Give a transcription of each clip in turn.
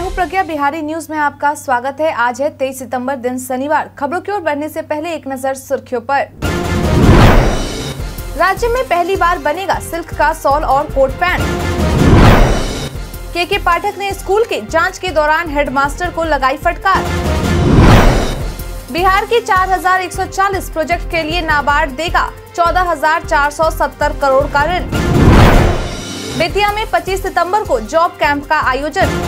मैं हूं प्रज्ञा बिहारी न्यूज में आपका स्वागत है आज है तेईस सितंबर दिन शनिवार खबरों की ओर बढ़ने से पहले एक नजर सुर्खियों पर राज्य में पहली बार बनेगा सिल्क का सॉल और कोट पैंट के के पाठक ने स्कूल के जांच के दौरान हेडमास्टर को लगाई फटकार बिहार के 4,140 प्रोजेक्ट के लिए नाबार्ड देगा 14,470 करोड़ का ऋण बेतिया में 25 सितंबर को जॉब कैंप का आयोजन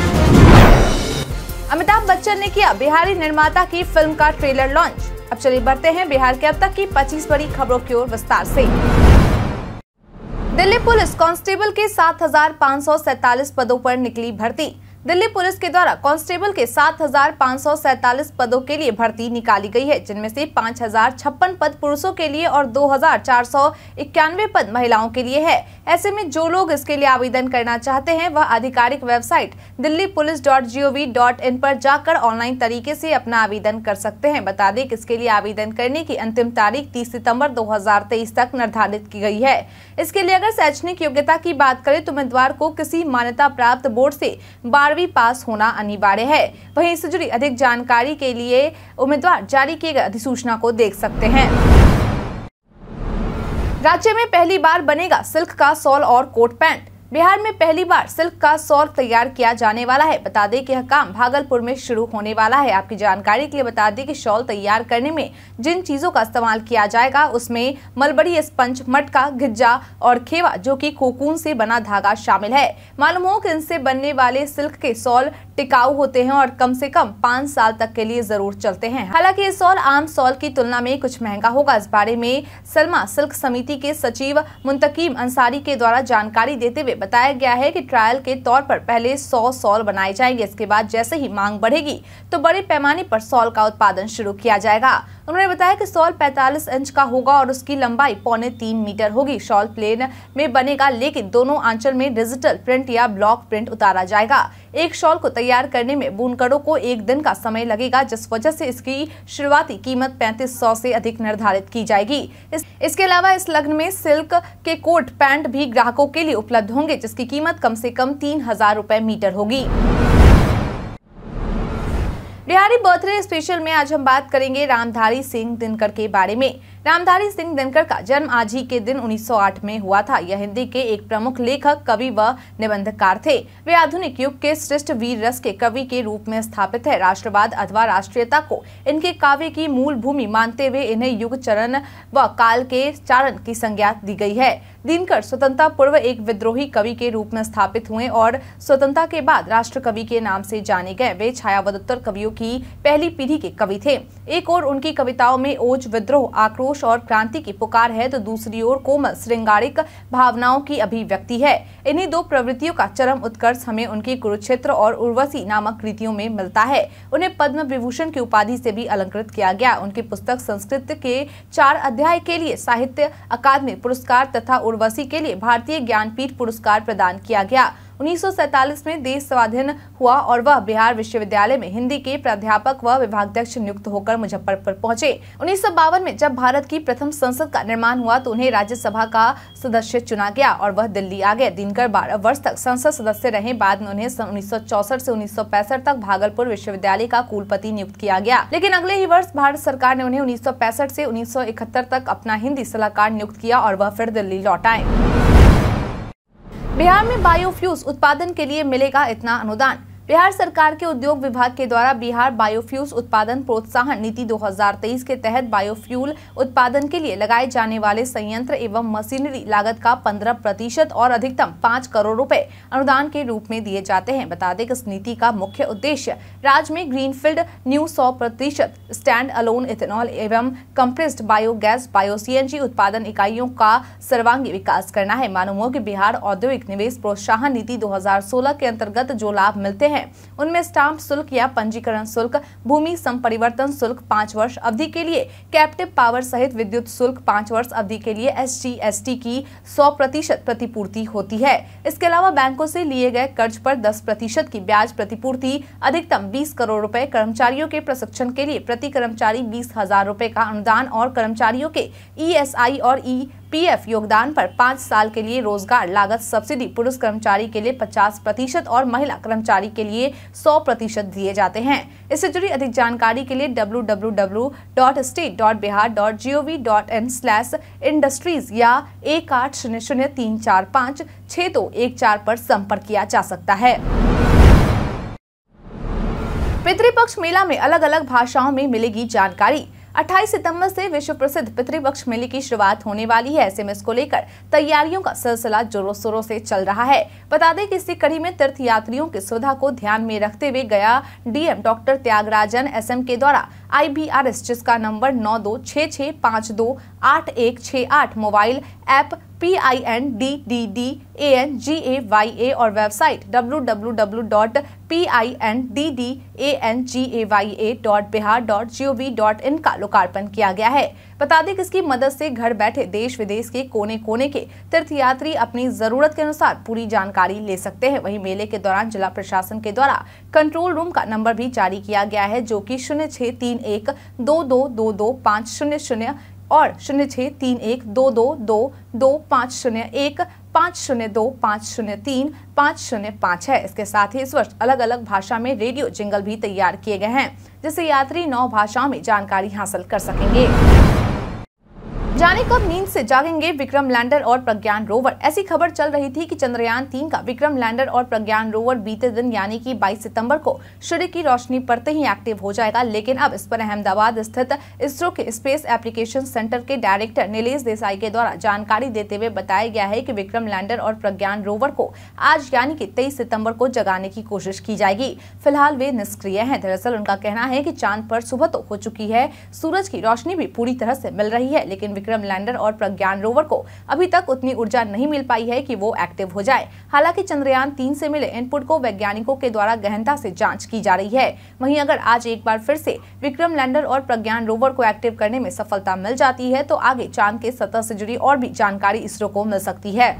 अमिताभ बच्चन ने किया बिहारी निर्माता की फिल्म का ट्रेलर लॉन्च अब चलिए बढ़ते हैं बिहार के अब तक की पच्चीस बड़ी खबरों की ओर विस्तार से दिल्ली पुलिस कांस्टेबल के सात पदों पर निकली भर्ती दिल्ली पुलिस के द्वारा कांस्टेबल के सात पदों के लिए भर्ती निकाली गई है जिनमें से पाँच पद पुरुषों के लिए और दो पद महिलाओं के लिए है ऐसे में जो लोग इसके लिए आवेदन करना चाहते हैं वह आधिकारिक website Delhi police dot G O V dot in पर जाकर ऑनलाइन तरीके से अपना आवेदन कर सकते हैं बता दें कि इसके लिए आवेदन करने की अंतिम तारीख तीस सितम्बर दो तक निर्धारित की गई है इसके लिए अगर शैक्षणिक योग्यता की बात करें तो उम्मीदवार को किसी मान्यता प्राप्त बोर्ड से बार बारहवीं पास होना अनिवार्य है वहीं इससे जुड़ी अधिक जानकारी के लिए उम्मीदवार जारी किए गए अधिसूचना को देख सकते हैं राज्य में पहली बार बनेगा सिल्क का सॉल और कोट पैंट बिहार में पहली बार सिल्क का सौर तैयार किया जाने वाला है बता दें कि यह काम भागलपुर में शुरू होने वाला है आपकी जानकारी के लिए बता दें कि शॉल तैयार करने में जिन चीज़ों का इस्तेमाल किया जाएगा उसमें मलबड़ी स्पंज मटका गिज्जा और खेवा जो कि कोकून से बना धागा शामिल है मालूम हो कि इनसे बनने वाले सिल्क के सॉल टिकाऊ होते हैं और कम से कम पाँच साल तक के लिए जरूर चलते हैं हालांकि ये सॉल आम सॉल की तुलना में कुछ महंगा होगा इस बारे में सलमा सिल्क समिति के सचिव मुंतकीम अंसारी के द्वारा जानकारी देते हुए बताया गया है कि ट्रायल के तौर पर पहले 100 सॉल बनाए जाएंगे इसके बाद जैसे ही मांग बढ़ेगी तो बड़े पैमाने पर सॉल का उत्पादन शुरू किया जाएगा उन्होंने बताया कि सॉल 45 इंच का होगा और उसकी लंबाई पौने तीन मीटर होगी शॉल प्लेन में बनेगा लेकिन दोनों आंचल में डिजिटल प्रिंट या ब्लॉक प्रिंट उतारा जाएगा एक शॉल को तैयार करने में बुनकरों को एक दिन का समय लगेगा जिस वजह से इसकी शुरुआती कीमत पैंतीस सौ से अधिक निर्धारित की जाएगी इस, इसके अलावा इस लग्न में सिल्क के कोट पैंट भी ग्राहकों के लिए उपलब्ध होंगे जिसकी कीमत कम ऐसी कम तीन हजार मीटर होगी बिहारी बर्थडे स्पेशल में आज हम बात करेंगे रामधारी सिंह दिनकर के बारे में रामधारी सिंह दिनकर का जन्म आज ही के दिन 1908 में हुआ था यह हिंदी के एक प्रमुख लेखक कवि व निबंधकार थे वे आधुनिक युग के श्रेष्ठ वीर रस के कवि के रूप में स्थापित है राष्ट्रवाद अथवा राष्ट्रीयता को इनके काव्य की मूल भूमि मानते हुए इन्हें युग चरण व काल के चारण की संज्ञा दी गई है दिनकर स्वतंत्रता पूर्व एक विद्रोही कवि के रूप में स्थापित हुए और स्वतंत्रता के बाद राष्ट्र कवि के नाम से जाने गए वे छायावदोत्तर कवियों की पहली पीढ़ी के कवि थे एक और उनकी कविताओं में ओज विद्रोह आक्रोश और क्रांति की पुकार है तो दूसरी ओर कोमल श्रृंगारिक भावनाओं की अभिव्यक्ति है इन्हीं दो प्रवृत्तियों का चरम उत्कर्ष हमें उनकी कुरुक्षेत्र और उर्वशी नामक कृतियों में मिलता है उन्हें पद्म विभूषण की उपाधि से भी अलंकृत किया गया उनकी पुस्तक संस्कृत के चार अध्याय के लिए साहित्य अकादमी पुरस्कार तथा उर्वशी के लिए भारतीय ज्ञानपीठ पुरस्कार प्रदान किया गया उन्नीस में देश स्वाधीन हुआ और वह बिहार विश्वविद्यालय में हिंदी के प्राध्यापक व विभागाध्यक्ष नियुक्त होकर मुजफ्फरपुर पहुंचे उन्नीस में जब भारत की प्रथम संसद का निर्माण हुआ तो उन्हें राज्यसभा का सदस्य चुना गया और वह दिल्ली आ गए दिनकर बारह वर्ष तक संसद सदस्य रहे बाद में उन्हें उन्नीस से उन्नीस तक भागलपुर विश्वविद्यालय का कुलपति नियुक्त किया गया लेकिन अगले ही वर्ष भारत सरकार ने उन्हें उन्नीस से उन्नीस तक अपना हिंदी सलाहकार नियुक्त किया और वह फिर दिल्ली लौट आए बिहार में बायोफ्यूज उत्पादन के लिए मिलेगा इतना अनुदान बिहार सरकार के उद्योग विभाग के द्वारा बिहार बायोफ्यूल्स उत्पादन प्रोत्साहन नीति 2023 के तहत बायोफ्यूल उत्पादन के लिए लगाए जाने वाले संयंत्र एवं मशीनरी लागत का 15 प्रतिशत और अधिकतम 5 करोड़ रुपए अनुदान के रूप में दिए जाते हैं बता दें कि इस नीति का मुख्य उद्देश्य राज्य में ग्रीनफील्ड न्यू सौ प्रतिशत स्टैंड अलोन इथेनॉल एवं कंप्रेस्ड बायोगैस बायो सीएनजी उत्पादन इकाइयों का सर्वांगी विकास करना है मालूम की बिहार औद्योगिक निवेश प्रोत्साहन नीति दो के अंतर्गत जो लाभ मिलते हैं है उनमें स्टाम्प शुल्क या पंजीकरण शुल्क भूमि संपरिवर्तन शुल्क पाँच वर्ष अवधि के लिए कैप्टिव पावर सहित विद्युत शुल्क पाँच वर्ष अवधि के लिए एस जी की सौ प्रतिशत प्रतिपूर्ति होती है इसके अलावा बैंकों से लिए गए कर्ज पर दस प्रतिशत की ब्याज प्रतिपूर्ति अधिकतम बीस करोड़ रूपए कर्मचारियों के प्रशिक्षण के लिए प्रति कर्मचारी बीस हजार रूपए का अनुदान और कर्मचारियों के ईएसआई e और ई e पीएफ योगदान पर पाँच साल के लिए रोजगार लागत सब्सिडी पुरुष कर्मचारी के लिए 50 प्रतिशत और महिला कर्मचारी के लिए 100 प्रतिशत दिए जाते हैं इससे जुड़ी अधिक जानकारी के लिए डब्ल्यू या एक आठ शून्य शून्य तीन चार पाँच छः दो एक चार पर संपर्क किया जा सकता है पितृपक्ष मेला में अलग अलग भाषाओं में मिलेगी जानकारी 28 सितंबर से विश्व प्रसिद्ध पितृपक्ष मेले की शुरुआत होने वाली है ऐसे में इसको लेकर तैयारियों का सिलसिला जोरों शोरों से चल रहा है बता दें कि इसी कड़ी में तीर्थ यात्रियों की सुविधा को ध्यान में रखते हुए गया डीएम डॉक्टर त्यागराजन एसएम के द्वारा आईबीआरएस जिसका नंबर नौ दो छः छह पाँच दो आठ एक छह आठ mobile app P I N D D D A N G A Y A और website W W W dot P I N D D A N G A Y A dot Bihar dot G O V dot in का लोकार्पण किया गया है बता दें कि इसकी मदद से घर बैठे देश विदेश के कोने कोने के तीर्थयात्री अपनी जरूरत के अनुसार पूरी जानकारी ले सकते हैं वहीं मेले के दौरान जिला प्रशासन के द्वारा कंट्रोल रूम का नंबर भी जारी किया गया है जो कि शून्य छह तीन एक दो दो दो दो पाँच शून्य शून्य और शून्य छः तीन एक दो दो दो दो पाँच शून्य एक पाँच शून्य दो पाँच शून्य तीन पाँच शून्य पाँच है इसके साथ ही इस वर्ष अलग अलग भाषा में रेडियो जिंगल भी तैयार किए गए हैं जिससे यात्री नौ भाषाओं में जानकारी हासिल कर सकेंगे जाने कब नींद से जागेंगे विक्रम लैंडर और प्रज्ञान रोवर ऐसी खबर चल रही थी कि चंद्रयान तीन का विक्रम लैंडर और प्रज्ञान रोवर बीते दिन यानी कि 22 सितंबर को सूर्य की रोशनी पड़ते ही एक्टिव हो जाएगा लेकिन अब इस पर अहमदाबाद स्थित इसरो के स्पेस एप्लीकेशन सेंटर के डायरेक्टर नीलेष देसाई के द्वारा जानकारी देते हुए बताया गया है की विक्रम लैंडर और प्रज्ञान रोवर को आज यानी की तेईस सितम्बर को जगाने की कोशिश की जाएगी फिलहाल वे निष्क्रिय है दरअसल उनका कहना है की चांद पर सुबह तो हो चुकी है सूरज की रोशनी भी पूरी तरह से मिल रही है लेकिन विक्रम विक्रम लैंडर और प्रज्ञान रोवर को अभी तक उतनी ऊर्जा नहीं मिल पाई है कि वो एक्टिव हो जाए हालांकि चंद्रयान तीन से मिले इनपुट को वैज्ञानिकों के द्वारा गहनता से जांच की जा रही है वहीं अगर आज एक बार फिर से विक्रम लैंडर और प्रज्ञान रोवर को एक्टिव करने में सफलता मिल जाती है तो आगे चांद के सतह से जुड़ी और भी जानकारी इसरो को मिल सकती है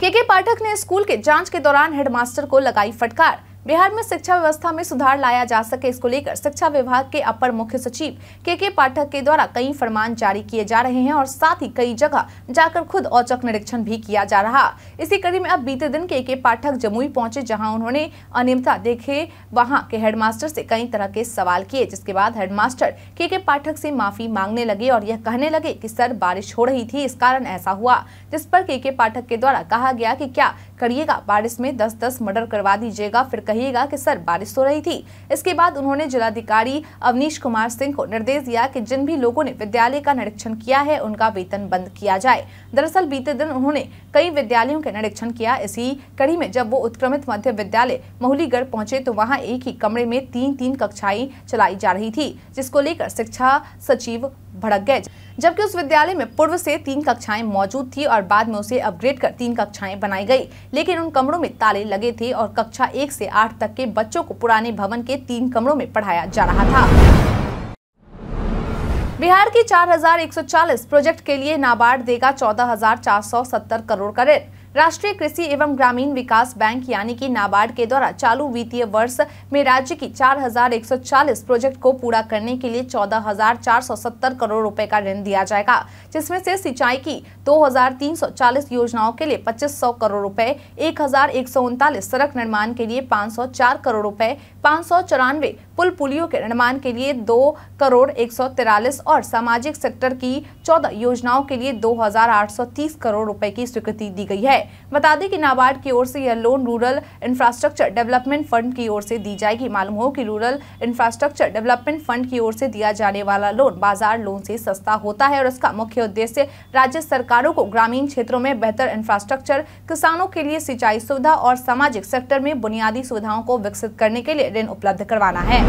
के के पाठक ने स्कूल के जांच के दौरान हेडमास्टर को लगाई फटकार बिहार में शिक्षा व्यवस्था में सुधार लाया जा सके इसको लेकर शिक्षा विभाग के अपर मुख्य सचिव के के पाठक के द्वारा कई फरमान जारी किए जा रहे हैं और साथ ही कई जगह जाकर खुद औचक निरीक्षण भी किया जा रहा इसी कड़ी में अब बीते दिन के के पाठक जमुई पहुंचे जहां उन्होंने अनियमता देखे वहां के हेडमास्टर से कई तरह के सवाल किए जिसके बाद हेडमास्टर के के पाठक से माफी मांगने लगे और यह कहने लगे की सर बारिश हो रही थी इस कारण ऐसा हुआ जिस पर के के पाठक के द्वारा कहा गया की क्या करिएगा बारिश में दस दस मर्डर करवा दीजिएगा फिर कहिएगा कि सर बारिश हो तो रही थी इसके बाद उन्होंने जिलाधिकारी अवनीश कुमार सिंह को निर्देश दिया कि जिन भी लोगों ने विद्यालय का निरीक्षण किया है उनका वेतन बंद किया जाए दरअसल बीते दिन उन्होंने कई विद्यालयों के निरीक्षण किया इसी कड़ी में जब वो उत्क्रमित मध्य विद्यालय महुलीगढ़ पहुंचे तो वहाँ एक ही कमरे में तीन तीन कक्षाएं चलाई जा रही थी जिसको लेकर शिक्षा सचिव भड़क गए जबकि उस विद्यालय में पूर्व से तीन कक्षाएं मौजूद थी और बाद में उसे अपग्रेड कर तीन कक्षाएं बनाई गई लेकिन उन कमरों में ताले लगे थे और कक्षा एक से आठ तक के बच्चों को पुराने भवन के तीन कमरों में पढ़ाया जा रहा था बिहार की 4,140 प्रोजेक्ट के लिए नाबार्ड देगा 14,470 करोड़ का ऋण राष्ट्रीय कृषि एवं ग्रामीण विकास बैंक यानी कि नाबार्ड के द्वारा चालू वित्तीय वर्ष में राज्य की 4,140 प्रोजेक्ट को पूरा करने के लिए 14,470 करोड़ रुपए का ऋण दिया जाएगा जिसमें से सिंचाई की 2,340 योजनाओं के लिए 2500 करोड़ रुपए एक सड़क निर्माण के लिए 504 करोड़ रुपए पाँच पुल पुलियों के निर्माण के लिए दो करोड़ एक और सामाजिक सेक्टर की चौदह योजनाओं के लिए 2,830 करोड़ रुपए की स्वीकृति दी गई है बता दें कि नाबार्ड की ओर से यह loan rural infrastructure development fund की ओर से दी जाएगी मालूम हो कि रूरल इंफ्रास्ट्रक्चर डेवलपमेंट फंड की ओर से दिया जाने वाला लोन बाजार लोन से सस्ता होता है और इसका मुख्य उद्देश्य राज्य सरकारों को ग्रामीण क्षेत्रों में बेहतर इंफ्रास्ट्रक्चर किसानों के लिए सिंचाई सुविधा और सामाजिक सेक्टर में बुनियादी सुविधाओं को विकसित करने के लिए ऋण उपलब्ध करवाना है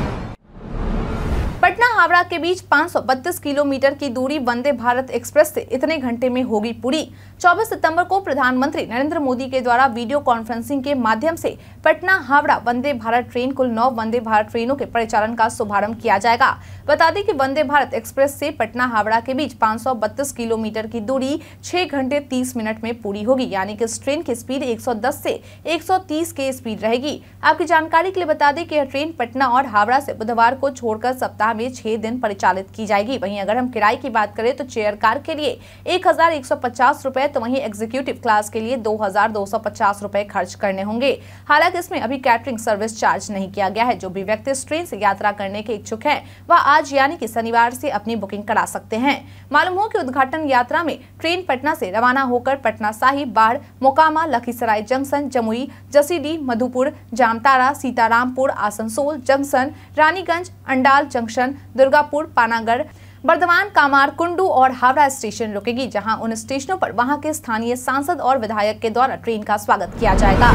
पटना हावड़ा के बीच पाँच किलोमीटर की दूरी वंदे भारत एक्सप्रेस से इतने घंटे में होगी पूरी 24 सितंबर को प्रधानमंत्री नरेंद्र मोदी के द्वारा वीडियो कॉन्फ्रेंसिंग के माध्यम से पटना हावड़ा वंदे भारत ट्रेन कुल नौ वंदे भारत ट्रेनों के परिचालन का शुभारंभ किया जाएगा बता दें कि वंदे भारत एक्सप्रेस से पटना हावड़ा के बीच पाँच किलोमीटर की दूरी छह घंटे तीस मिनट में पूरी होगी यानी की इस ट्रेन की स्पीड एक से 130 के स्पीड रहेगी आपकी जानकारी के लिए बता दें की यह ट्रेन पटना और हावड़ा ऐसी बुधवार को छोड़कर सप्ताह सप्ताह में छह दिन परिचालित की जाएगी वहीं अगर हम किराए की बात करें तो चेयर कार के लिए एक हजार एक सौ पचास तो वहीं एग्जीक्यूटिव क्लास के लिए दो हजार दो सौ पचास खर्च करने होंगे हालांकि इसमें अभी कैटरिंग सर्विस चार्ज नहीं किया गया है जो भी व्यक्ति ट्रेन से यात्रा करने के इच्छुक है वह आज यानी की शनिवार से अपनी बुकिंग करा सकते हैं मालूम हो की उद्घाटन यात्रा में ट्रेन पटना से रवाना होकर Patna Sahib Barh Mokama Lakhisarai junction Jamui Jasidih Madhupur Jamtara Sitarampur Asansol junction Raniganj Andal junction station Durgapur Panagarh Bardhaman Kamar Kundu और हावड़ा स्टेशन रुकेगी जहां उन स्टेशनों पर वहां के स्थानीय सांसद और विधायक के द्वारा ट्रेन का स्वागत किया जाएगा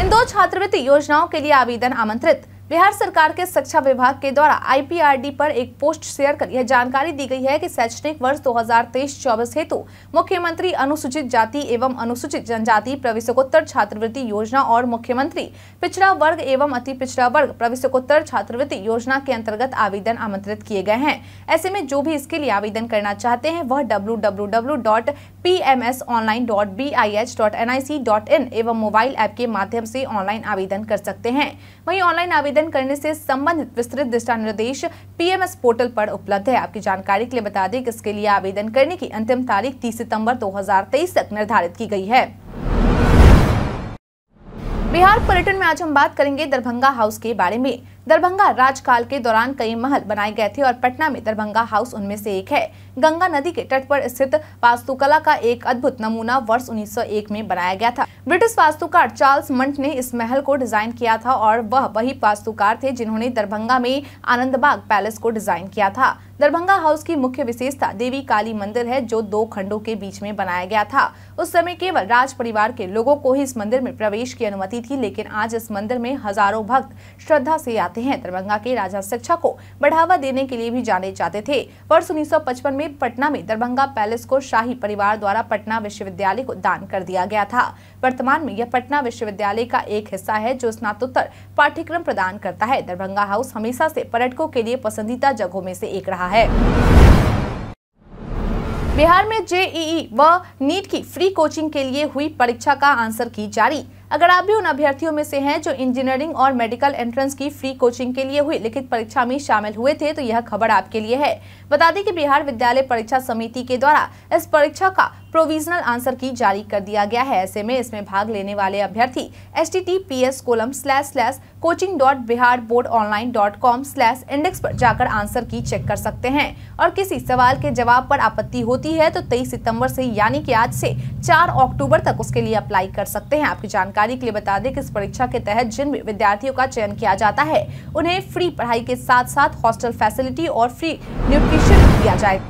इन दो छात्रवृत्ति योजनाओं के लिए आवेदन आमंत्रित बिहार सरकार के शिक्षा विभाग के द्वारा आईपीआरडी पर एक पोस्ट शेयर कर यह जानकारी दी गई है कि शैक्षणिक वर्ष 2023-24 हेतु मुख्यमंत्री अनुसूचित जाति एवं अनुसूचित जनजाति प्रवेशकोत्तर छात्रवृत्ति योजना और मुख्यमंत्री पिछड़ा वर्ग एवं अति पिछड़ा वर्ग प्रवेशकोत्तर छात्रवृत्ति योजना के अंतर्गत आवेदन आमंत्रित किए गए हैं ऐसे में जो भी इसके लिए आवेदन करना चाहते हैं वह डब्ल्यू एवं मोबाइल ऐप के माध्यम से ऑनलाइन आवेदन कर सकते हैं वही ऑनलाइन आवेदन आवेदन करने से संबंधित विस्तृत दिशा निर्देश पीएमएस पोर्टल पर उपलब्ध है आपकी जानकारी के लिए बता दें कि इसके लिए आवेदन करने की अंतिम तारीख 30 सितंबर 2023 तक निर्धारित की गई है बिहार पर्यटन में आज हम बात करेंगे दरभंगा हाउस के बारे में दरभंगा राजकाल के दौरान कई महल बनाए गए थे और पटना में दरभंगा हाउस उनमें से एक है गंगा नदी के तट पर स्थित वास्तुकला का एक अद्भुत नमूना वर्ष 1901 में बनाया गया था ब्रिटिश वास्तुकार चार्ल्स मंट ने इस महल को डिजाइन किया था और वह वही वास्तुकार थे जिन्होंने दरभंगा में बाग पैलेस को डिजाइन किया था दरभंगा हाउस की मुख्य विशेषता देवी काली मंदिर है जो दो खंडों के बीच में बनाया गया था उस समय केवल राज परिवार के लोगों को ही इस मंदिर में प्रवेश की अनुमति थी लेकिन आज इस मंदिर में हजारों भक्त श्रद्धा से आते चाहते हैं दरभंगा के राजा शिक्षा को बढ़ावा देने के लिए भी जाने जाते थे वर्ष उन्नीस में पटना में दरभंगा पैलेस को शाही परिवार द्वारा पटना विश्वविद्यालय को दान कर दिया गया था वर्तमान में यह पटना विश्वविद्यालय का एक हिस्सा है जो स्नातोत्तर पाठ्यक्रम प्रदान करता है दरभंगा हाउस हमेशा ऐसी पर्यटकों के लिए पसंदीदा जगहों में ऐसी एक रहा है बिहार में जेईई व नीट की फ्री कोचिंग के लिए हुई परीक्षा का आंसर की जारी अगर आप भी उन अभ्यर्थियों में से हैं जो इंजीनियरिंग और मेडिकल एंट्रेंस की फ्री कोचिंग के लिए हुई लिखित परीक्षा में शामिल हुए थे तो यह खबर आपके लिए है बता दें कि बिहार विद्यालय परीक्षा समिति के द्वारा इस परीक्षा का प्रोविजनल आंसर की जारी कर दिया गया है ऐसे में इसमें भाग लेने वाले अभ्यर्थी S T T P S colon slash slash coaching dot Bihar board online dot com slash index पर जाकर आंसर की चेक कर सकते हैं और किसी सवाल के जवाब पर आपत्ति होती है तो तेईस सितम्बर से यानी कि आज से चार अक्टूबर तक उसके लिए अप्लाई कर सकते हैं आपकी जानकारी के लिए बता दें कि इस परीक्षा के तहत जिन विद्यार्थियों का चयन किया जाता है उन्हें फ्री पढ़ाई के साथ साथ हॉस्टल फैसिलिटी और फ्री न्यूट्रिशन दिया जाए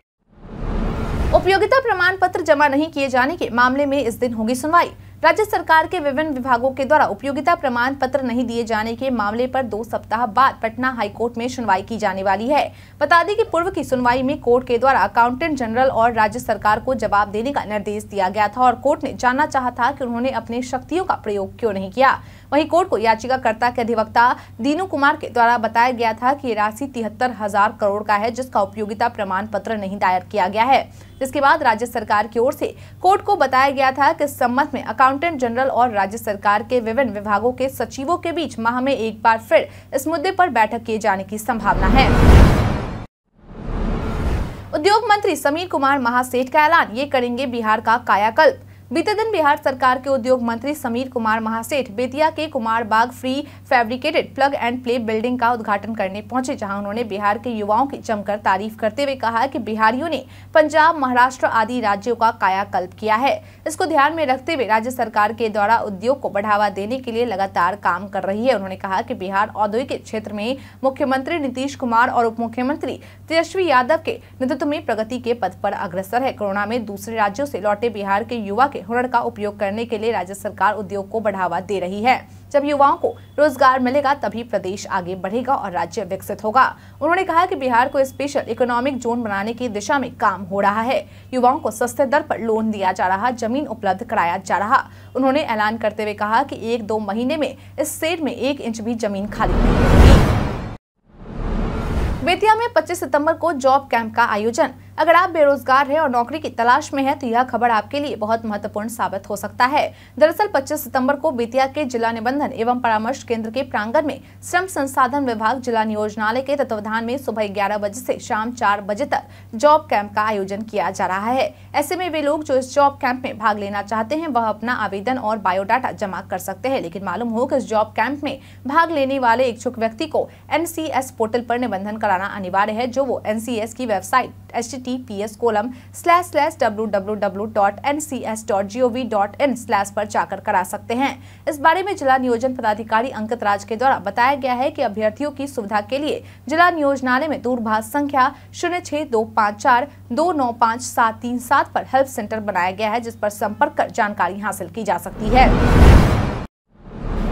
उपयोगिता प्रमाण पत्र जमा नहीं किए जाने के मामले में इस दिन होगी सुनवाई राज्य सरकार के विभिन्न विभागों के द्वारा उपयोगिता प्रमाण पत्र नहीं दिए जाने के मामले पर दो सप्ताह बाद पटना हाई कोर्ट में सुनवाई की जाने वाली है बता दें कि पूर्व की सुनवाई में कोर्ट के द्वारा अकाउंटेंट जनरल और राज्य सरकार को जवाब देने का निर्देश दिया गया था और कोर्ट ने जानना चाहा था कि उन्होंने अपनी शक्तियों का प्रयोग क्यों नहीं किया वहीं कोर्ट को याचिकाकर्ता के अधिवक्ता दीनू कुमार के द्वारा बताया गया था कि ये राशि तिहत्तर हजार करोड़ का है जिसका उपयोगिता प्रमाण पत्र नहीं दायर किया गया है जिसके बाद राज्य सरकार की ओर से कोर्ट को बताया गया था कि इस संबंध में अकाउंटेंट जनरल और राज्य सरकार के विभिन्न विभागों के सचिवों के बीच माह में एक बार फिर इस मुद्दे पर बैठक किए जाने की संभावना है उद्योग मंत्री समीर कुमार महासेठ का ऐलान ये करेंगे बिहार का कायाकल्प बीते दिन बिहार सरकार के उद्योग मंत्री समीर कुमार महासेठ बेतिया के Kumar Bagh free fabricated plug and play building का उद्घाटन करने पहुंचे जहां उन्होंने बिहार के युवाओं की जमकर तारीफ करते हुए कहा कि बिहारियों ने पंजाब महाराष्ट्र आदि राज्यों का कायाकल्प किया है इसको ध्यान में रखते हुए राज्य सरकार के द्वारा उद्योग को बढ़ावा देने के लिए लगातार काम कर रही है उन्होंने कहा की बिहार औद्योगिक क्षेत्र में मुख्यमंत्री नीतीश कुमार और उप मुख्यमंत्री तेजस्वी यादव के नेतृत्व में प्रगति के पद पर अग्रसर है कोरोना में दूसरे राज्यों से लौटे बिहार के युवा के हुनर का उपयोग करने के लिए राज्य सरकार उद्योग को बढ़ावा दे रही है जब युवाओं को रोजगार मिलेगा तभी प्रदेश आगे बढ़ेगा और राज्य विकसित होगा उन्होंने कहा कि बिहार को स्पेशल इकोनॉमिक जोन बनाने की दिशा में काम हो रहा है युवाओं को सस्ते दर पर लोन दिया जा रहा जमीन उपलब्ध कराया जा रहा उन्होंने ऐलान करते हुए कहा कि एक दो महीने में इस सेट में एक इंच भी जमीन खाली बेतिया में पच्चीस सितम्बर को जॉब कैंप का आयोजन अगर आप बेरोजगार हैं और नौकरी की तलाश में हैं तो यह खबर आपके लिए बहुत महत्वपूर्ण साबित हो सकता है दरअसल 25 सितंबर को बेतिया के जिला निबंधन एवं परामर्श केंद्र के प्रांगण में श्रम संसाधन विभाग जिला नियोजनालय के तत्वाधान में सुबह ग्यारह बजे से शाम चार बजे तक जॉब कैंप का आयोजन किया जा रहा है ऐसे में वे लोग जो इस जॉब कैंप में भाग लेना चाहते है वह अपना आवेदन और बायोडाटा जमा कर सकते हैं लेकिन मालूम हो की इस जॉब कैंप में भाग लेने वाले इच्छुक व्यक्ति को एनसीएस पोर्टल आरोप निबंधन कराना अनिवार्य है जो वो एनसीएस की website S T P S colon slash slash W W W dot N C S dot G O V dot in slash पर जाकर करा सकते हैं इस बारे में जिला नियोजन पदाधिकारी अंकित राज के द्वारा बताया गया है कि अभ्यर्थियों की सुविधा के लिए जिला नियोजनालय में दूरभाष संख्या शून्य छह दो पाँच चार दो नौ पाँच सात तीन सात पर हेल्प सेंटर बनाया गया है जिस पर संपर्क कर जानकारी हासिल की जा सकती है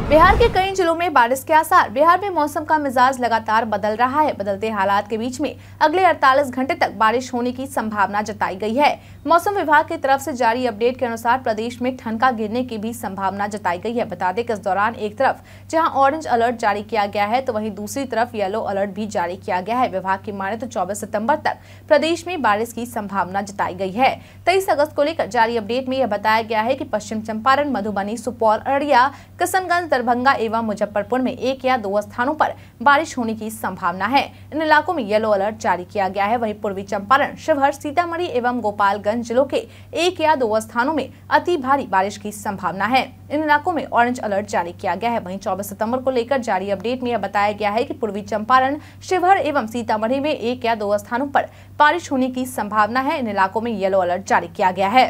बिहार के कई जिलों में बारिश के आसार बिहार में मौसम का मिजाज लगातार बदल रहा है बदलते हालात के बीच में अगले 48 घंटे तक बारिश होने की संभावना जताई गई है मौसम विभाग की तरफ से जारी अपडेट के अनुसार प्रदेश में ठनका गिरने की भी संभावना जताई गई है बता दें कि इस दौरान एक तरफ जहां ऑरेंज अलर्ट जारी किया गया है तो वही दूसरी तरफ येलो अलर्ट भी जारी किया गया है विभाग की माने तो चौबीस सितम्बर तक प्रदेश में बारिश की संभावना जताई गई है तेईस अगस्त को लेकर जारी अपडेट में यह बताया गया है की पश्चिम चंपारण मधुबनी सुपौल अररिया किशनगंज दरभंगा एवं मुजफ्फरपुर में एक या दो स्थानों पर बारिश होने की संभावना है इन इलाकों में येलो अलर्ट जारी किया गया है वहीं पूर्वी चंपारण शिवहर सीतामढ़ी एवं गोपालगंज जिलों के एक या दो स्थानों में अति भारी बारिश की संभावना है इन इलाकों में ऑरेंज अलर्ट जारी किया गया है वहीं 24 सितंबर को लेकर जारी अपडेट में यह बताया गया है कि पूर्वी चंपारण शिवहर एवं सीतामढ़ी में एक या दो स्थानों पर बारिश होने की संभावना है इन इलाकों में येलो अलर्ट जारी किया गया है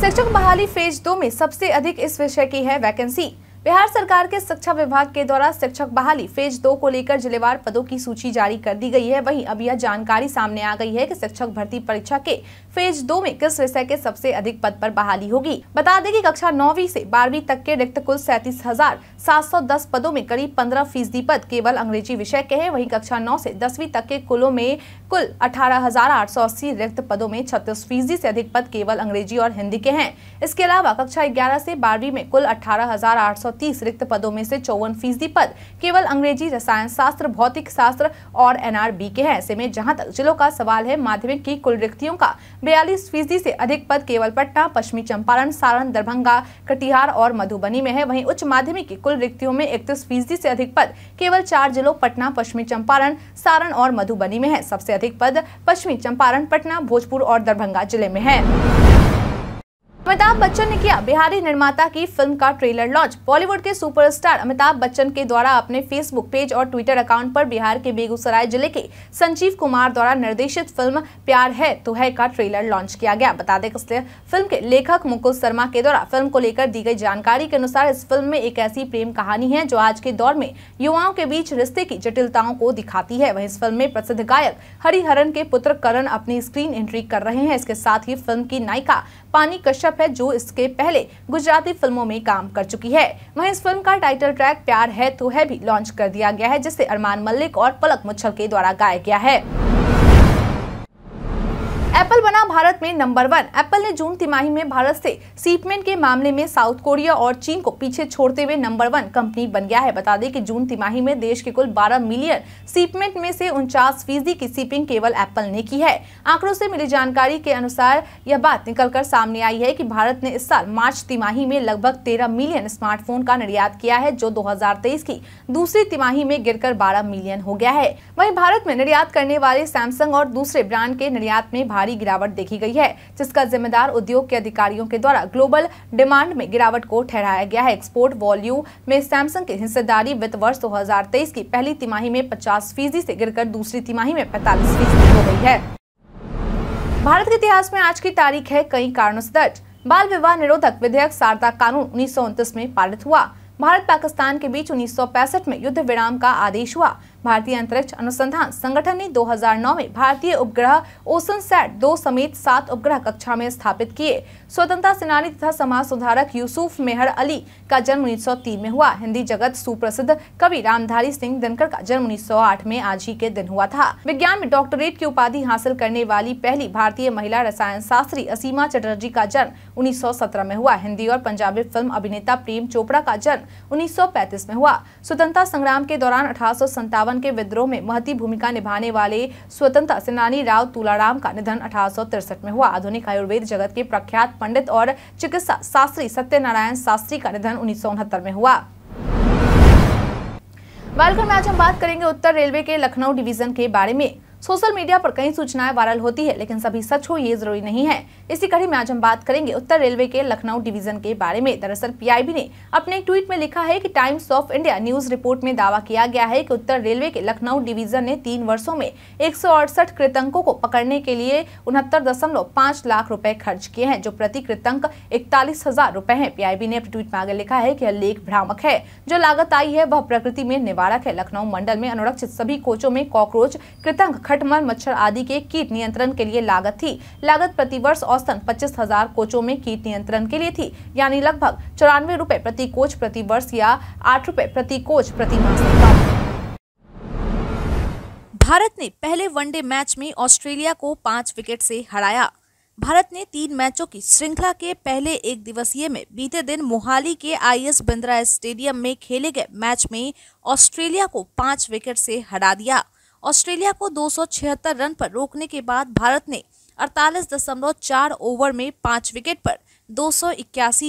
शिक्षक बहाली फेज दो में सबसे अधिक इस विषय की है वैकेंसी बिहार सरकार के शिक्षा विभाग के द्वारा शिक्षक बहाली फेज दो को लेकर जिलेवार पदों की सूची जारी कर दी गई है वहीं अब यह जानकारी सामने आ गई है कि शिक्षक भर्ती परीक्षा के फेज दो में किस विषय के सबसे अधिक पद पर बहाली होगी बता दें कि कक्षा नौवीं से बारहवीं तक के रिक्त कुल सैंतीस हजार सात सौ दस पदों में करीब पंद्रह फीसदी पद केवल अंग्रेजी विषय के हैं वहीं कक्षा नौ से दसवीं तक के कुलों में कुल अठारह हजार आठ सौ अस्सी रिक्त पदों में छत्तीस फीसदी से अधिक पद केवल अंग्रेजी और हिंदी के हैं इसके अलावा कक्षा ग्यारह से बारहवीं में कुल अठारह हजार आठ सौ तीस रिक्त पदों में से चौवन फीसदी पद केवल अंग्रेजी रसायन शास्त्र भौतिक शास्त्र और एनआरबी के हैं ऐसे में जहाँ तक जिलों का सवाल है माध्यमिक की कुल रिक्तियों का बयालीस फीसदी से अधिक पद केवल पटना पश्चिमी चंपारण सारण दरभंगा कटिहार और मधुबनी में है वहीं उच्च माध्यमिक की कुल रिक्तियों में इकतीस फीसदी से अधिक पद केवल चार जिलों पटना पश्चिमी चंपारण सारण और मधुबनी में है सबसे अधिक पद पश्चिमी चंपारण पटना भोजपुर और दरभंगा जिले में है अमिताभ बच्चन ने किया बिहारी निर्माता की फिल्म का ट्रेलर लॉन्च बॉलीवुड के सुपरस्टार अमिताभ बच्चन के द्वारा अपने फेसबुक पेज और ट्विटर अकाउंट पर बिहार के बेगूसराय जिले के संजीव कुमार द्वारा निर्देशित फिल्म प्यार है तो है का ट्रेलर लॉन्च किया गया बता दें कि फिल्म के लेखक मुकुल शर्मा के द्वारा फिल्म को लेकर दी गई जानकारी के अनुसार इस फिल्म में एक ऐसी प्रेम कहानी है जो आज के दौर में युवाओं के बीच रिश्ते की जटिलताओं को दिखाती है वही इस फिल्म में प्रसिद्ध गायक हरिहरन के पुत्र करण अपनी स्क्रीन एंट्री कर रहे हैं इसके साथ ही फिल्म की नायिका पानी कश्यप है जो इसके पहले गुजराती फिल्मों में काम कर चुकी है वहीं इस फिल्म का टाइटल ट्रैक प्यार है तो है भी लॉन्च कर दिया गया है जिसे अरमान मल्लिक और पलक मुच्छल के द्वारा गाया गया है एप्पल बना भारत में नंबर वन एप्पल ने जून तिमाही में भारत से सीपमेंट के मामले में साउथ कोरिया और चीन को पीछे छोड़ते हुए नंबर वन कंपनी बन गया है बता दें कि जून तिमाही में देश के कुल 12 मिलियन सीपमेंट में से उनचास फीसदी की सीपिंग केवल एप्पल ने की है आंकड़ों से मिली जानकारी के अनुसार यह बात निकलकर सामने आई है की भारत ने इस साल मार्च तिमाही में लगभग तेरह मिलियन स्मार्टफोन का निर्यात किया है जो दो की दूसरी तिमाही में गिर बारह मिलियन हो गया है वही भारत में निर्यात करने वाले सैमसंग और दूसरे ब्रांड के निर्यात में भारी गिरावट देखी गई है जिसका जिम्मेदार उद्योग के अधिकारियों के द्वारा ग्लोबल डिमांड में गिरावट को ठहराया गया है एक्सपोर्ट वॉल्यूम में सैमसंग की हिस्सेदारी वित्त वर्ष दो की पहली तिमाही में पचास फीसदी गिरकर दूसरी तिमाही में पैतालीस फीसदी हो गई है भारत के इतिहास में आज की तारीख है कई कारणों से दर्ज बाल विवाह निरोधक विधेयक सारदा कानून उन्नीस में पारित हुआ भारत पाकिस्तान के बीच उन्नीस में युद्ध विराम का आदेश हुआ भारतीय अंतरिक्ष अनुसंधान संगठन ने 2009 में भारतीय उपग्रह ओसन सैट दो समेत सात उपग्रह कक्षा में स्थापित किए स्वतंत्रता सेनानी तथा समाज सुधारक यूसुफ मेहर अली का जन्म 1903 में हुआ हिंदी जगत सुप्रसिद्ध कवि रामधारी सिंह दिनकर का जन्म 1908 में आज ही के दिन हुआ था विज्ञान में डॉक्टरेट की उपाधि हासिल करने वाली पहली भारतीय महिला रसायन शास्त्री असीमा चटर्जी का जन्म उन्नीस में हुआ हिंदी और पंजाबी फिल्म अभिनेता प्रेम चोपड़ा का जन्म उन्नीस में हुआ स्वतंत्रता संग्राम के दौरान अठारह सत्तावन के विद्रोह में महती भूमिका निभाने वाले स्वतंत्रता सेनानी राव तुलाराम का निधन अठारह में हुआ आधुनिक आयुर्वेद जगत के प्रख्यात पंडित और चिकित्सा शास्त्री सत्यनारायण शास्त्री का निधन उन्नीस में हुआ वेलकम में आज हम बात करेंगे उत्तर रेलवे के लखनऊ डिवीजन के बारे में सोशल मीडिया पर कई सूचनाएं वायरल होती है लेकिन सभी सच हो ये जरूरी नहीं है इसी कड़ी में आज हम बात करेंगे उत्तर रेलवे के लखनऊ डिवीजन के बारे में दरअसल पीआईबी ने अपने एक ट्वीट में लिखा है कि Times of India news report में दावा किया गया है कि उत्तर रेलवे के लखनऊ डिवीजन ने तीन वर्षो में एक कृतंकों को पकड़ने के लिए उनहत्तर लाख रूपए खर्च किए हैं जो प्रति कृतंक इकतालीस हजार रूपए है पीआईबी ने अपने ट्वीट में आगे लिखा है की यह लेख भ्रामक है जो लागत आई है वह प्रकृति में निवारक है लखनऊ मंडल में अनुरक्षित सभी कोचों में कॉकरोच कृतंक खटमल मच्छर आदि के कीट नियंत्रण के लिए लागत थी लागत प्रति वर्ष औसतन पच्चीस हजार कोचों में कीट नियंत्रण के लिए थी यानी लगभग चौरानवे रुपए प्रति कोच प्रति वर्ष या आठ रूपए प्रति कोच प्रति मास भारत ने पहले वनडे मैच में ऑस्ट्रेलिया को पांच विकेट से हराया भारत ने तीन मैचों की श्रृंखला के पहले एक दिवसीय में बीते दिन मोहाली के आईएस बिंद्रा स्टेडियम में खेले गए मैच में ऑस्ट्रेलिया को पांच विकेट से हरा दिया ऑस्ट्रेलिया को दो रन पर रोकने के बाद भारत ने अड़तालीस ओवर में पाँच विकेट पर दो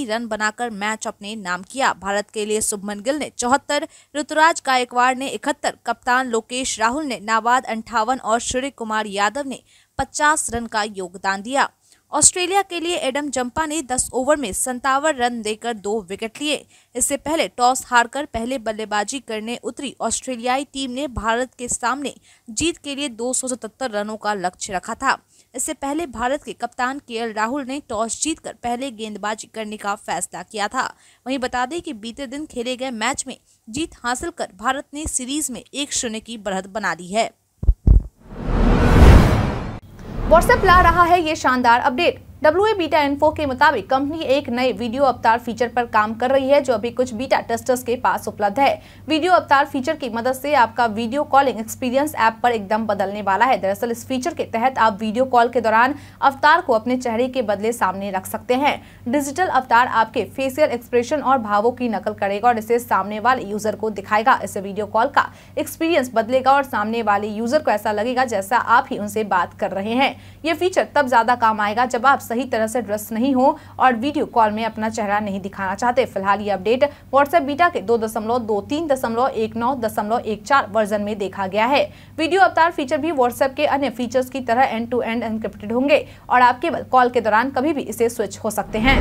रन बनाकर मैच अपने नाम किया भारत के लिए शुभमन गिल ने चौहत्तर ऋतुराज गायकवाड़ ने इकहत्तर कप्तान लोकेश राहुल ने नाबाद अंठावन और सूर्य कुमार यादव ने 50 रन का योगदान दिया ऑस्ट्रेलिया के लिए एडम जंपा ने 10 ओवर में संतावन रन देकर दो विकेट लिए इससे पहले टॉस हारकर पहले बल्लेबाजी करने उतरी ऑस्ट्रेलियाई टीम ने भारत के सामने जीत के लिए 277 रनों का लक्ष्य रखा था इससे पहले भारत के कप्तान के राहुल ने टॉस जीतकर पहले गेंदबाजी करने का फैसला किया था वहीं बता दें कि बीते दिन खेले गए मैच में जीत हासिल कर भारत ने सीरीज में एक शून्य की बढ़त बना ली है व्हाट्सएप ला रहा है ये शानदार update W A beta info के मुताबिक कंपनी एक नए वीडियो अवतार फीचर पर काम कर रही है जो अभी कुछ बीटा टेस्टर्स के पास उपलब्ध है वीडियो अवतार फीचर की मदद से आपका वीडियो कॉलिंग एक्सपीरियंस ऐप पर एकदम बदलने वाला है दरअसल इस फीचर के तहत आप वीडियो कॉल के दौरान अवतार को अपने चेहरे के बदले सामने रख सकते हैं डिजिटल अवतार आपके फेसियल एक्सप्रेशन और भावों की नकल करेगा और इसे सामने वाले यूजर को दिखाएगा इसे वीडियो कॉल का एक्सपीरियंस बदलेगा और सामने वाले यूजर को ऐसा लगेगा जैसा आप ही उनसे बात कर रहे हैं ये फीचर तब ज्यादा काम आएगा जब आप सही तरह से ड्रेस नहीं हो और वीडियो कॉल में अपना चेहरा नहीं दिखाना चाहते फिलहाल ये अपडेट व्हाट्सएप बीटा के दो दशमलव दो तीन दशमलव एक नौ दशमलव एक चार वर्जन में देखा गया है वीडियो अवतार फीचर भी व्हाट्सएप के अन्य फीचर्स की तरह एंड टू एंड एनक्रिप्टेड होंगे और आप केवल कॉल के दौरान कभी भी इसे स्विच हो सकते हैं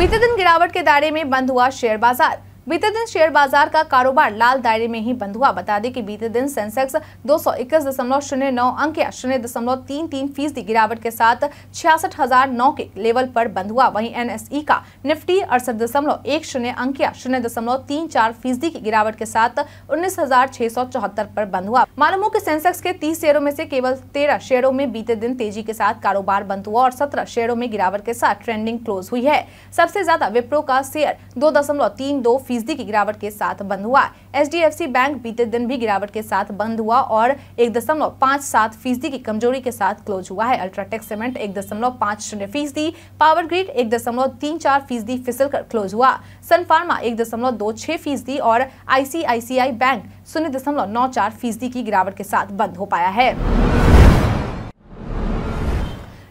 बीते दिन गिरावट के दायरे में बंद हुआ शेयर बाजार बीते दिन शेयर बाजार का कारोबार लाल दायरे में ही बंद हुआ बता दें कि बीते दिन सेंसेक्स दो सौ इक्कीस दशमलव शून्य नौ अंक या शून्य दशमलव तीन तीन फीसदी गिरावट के साथ छियासठ हजार नौ के लेवल पर बंद हुआ वहीं एनएसई का निफ्टी अड़सठ दशमलव एक शून्य अंक या शून्य दशमलव तीन चार फीसदी की गिरावट के साथ उन्नीस हजार छह सौ चौहत्तर पर बंद हुआ मालूम हो की सेंसेक्स के तीस शेयरों में से केवल तेरह शेयरों में बीते दिन तेजी के साथ कारोबार बंद हुआ और सत्रह शेयरों में गिरावट के साथ ट्रेंडिंग क्लोज हुई है सबसे ज्यादा विप्रो का शेयर दो दशमलव तीन दो फीसदी की गिरावट के साथ बंद हुआ एच बैंक बीते दिन भी गिरावट के साथ बंद हुआ और एक दशमलव पाँच सात फीसदी की कमजोरी के साथ क्लोज हुआ है अल्ट्राटेक सीमेंट एक दशमलव पाँच शून्य फीसदी पावर ग्रिड एक दशमलव तीन चार फीसदी फिसल कर क्लोज हुआ सन फार्मा एक दशमलव दो छह फीसदी और आईसीआईसीआई बैंक शून्य दशमलव नौ चार फीसदी की गिरावट के साथ बंद हो पाया है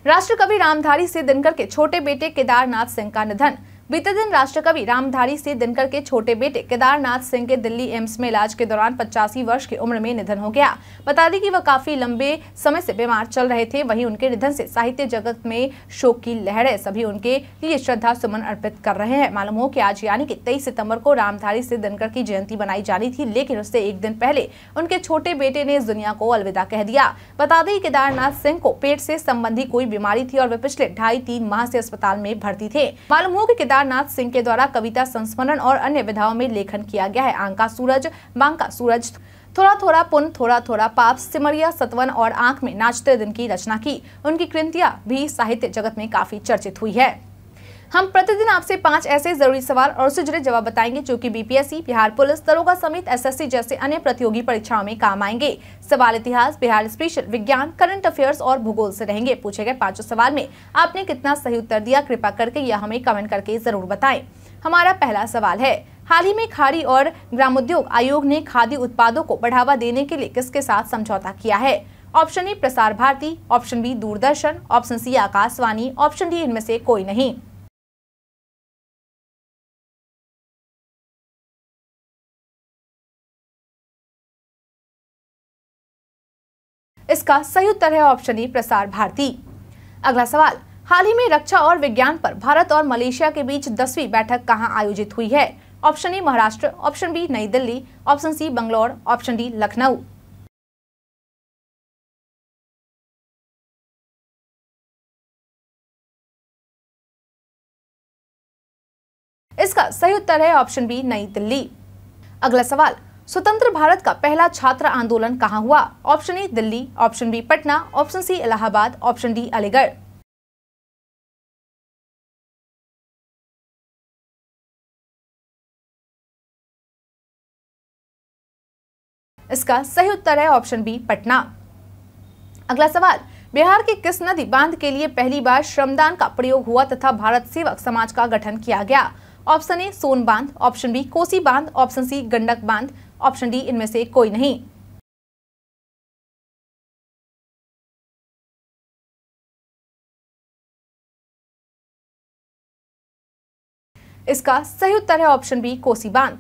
राष्ट्रकवि रामधारी से दिनकर के छोटे बेटे केदारनाथ सिंह का निधन बीते दिन राष्ट्रकवि रामधारी से दिनकर के छोटे बेटे केदारनाथ सिंह के दिल्ली एम्स में इलाज के दौरान पचासी वर्ष की उम्र में निधन हो गया बता दें कि वह काफी लंबे समय से बीमार चल रहे थे वहीं उनके निधन से साहित्य जगत में शोक की लहर है सभी उनके लिए श्रद्धा सुमन अर्पित कर रहे हैं मालूम हो की आज यानी की तेईस सितम्बर को रामधारी से दिनकर की जयंती मनाई जानी थी लेकिन उससे एक दिन पहले उनके छोटे बेटे ने दुनिया को अलविदा कह दिया बता दें केदारनाथ सिंह को पेट से संबंधी कोई बीमारी थी और वे पिछले ढाई तीन माह से अस्पताल में भर्ती थे मालूम हो की केदार केदारनाथ सिंह के द्वारा कविता संस्मरण और अन्य विधाओं में लेखन किया गया है आंका सूरज बांका सूरज थोड़ा थोड़ा पुन थोड़ा थोड़ा पाप सिमरिया सतवन और आंख में नाचते दिन की रचना की उनकी कृतियां भी साहित्य जगत में काफी चर्चित हुई है हम प्रतिदिन आपसे पांच ऐसे जरूरी सवाल और उससे जुड़े जवाब बताएंगे जो कि बीपीएससी बिहार पुलिस दरोगा समेत एसएससी जैसे अन्य प्रतियोगी परीक्षाओं में काम आएंगे सवाल इतिहास बिहार स्पेशल विज्ञान करंट अफेयर्स और भूगोल से रहेंगे पूछे गए पांचों सवाल में आपने कितना सही उत्तर दिया कृपा करके यह हमें कमेंट करके जरूर बताए हमारा पहला सवाल है हाल ही में खाड़ी और ग्रामोद्योग आयोग ने खादी उत्पादों को बढ़ावा देने के लिए किसके साथ समझौता किया है option A Prasar Bharati option B Doordarshan option C Akashvani option D इनमें से कोई नहीं इसका सही उत्तर है ऑप्शन ई प्रसार भारती अगला सवाल हाल ही में रक्षा और विज्ञान पर भारत और मलेशिया के बीच दसवीं बैठक कहाँ आयोजित हुई है option A Maharashtra option B New Delhi option C Bangalore option D Lucknow इसका सही उत्तर है ऑप्शन बी नई दिल्ली अगला सवाल स्वतंत्र भारत का पहला छात्र आंदोलन कहाँ हुआ option A Delhi option B Patna option C Allahabad option D Aligarh इसका सही उत्तर है ऑप्शन बी पटना अगला सवाल बिहार के किस नदी बांध के लिए पहली बार श्रमदान का प्रयोग हुआ तथा भारत सेवक समाज का गठन किया गया ऑप्शन ए सोन बांध ऑप्शन बी कोसी बांध ऑप्शन सी गंडक बांध ऑप्शन डी इनमें से कोई नहीं इसका सही उत्तर है ऑप्शन बी कोसी बांध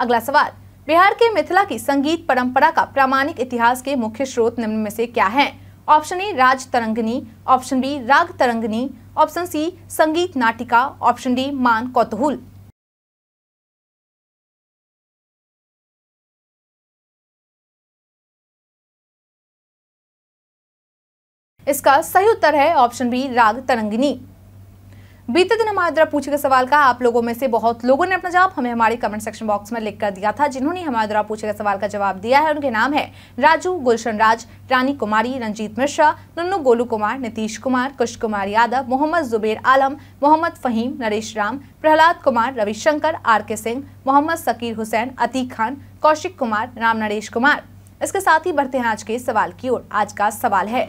अगला सवाल बिहार के मिथिला की संगीत परंपरा का प्रामाणिक इतिहास के मुख्य स्रोत निम्न में से क्या है option A Raj Tarangini option B Rag Tarangini option C संगीत नाटिका ऑप्शन डी मान कौतूहल इसका सही उत्तर है ऑप्शन बी राग तरंगिनी बीते दिन हमारे द्वारा पूछे गए सवाल का आप लोगों में से बहुत लोगों ने अपना जवाब हमें हमारे कमेंट सेक्शन बॉक्स में लिख कर दिया था जिन्होंने हमारे द्वारा पूछे गए सवाल का जवाब दिया है उनके नाम है राजू गुलशन राज रानी कुमारी रंजीत मिश्रा नन्नू गोलू कुमार नीतीश कुमार कुश कुमार यादव मोहम्मद जुबेर आलम मोहम्मद फहीम नरेश राम प्रहलाद कुमार रविशंकर आर के सिंह मोहम्मद सकीर हुसैन अतीक खान कौशिक कुमार राम नरेश कुमार इसके साथ ही बढ़ते हैं आज के सवाल की ओर आज का सवाल है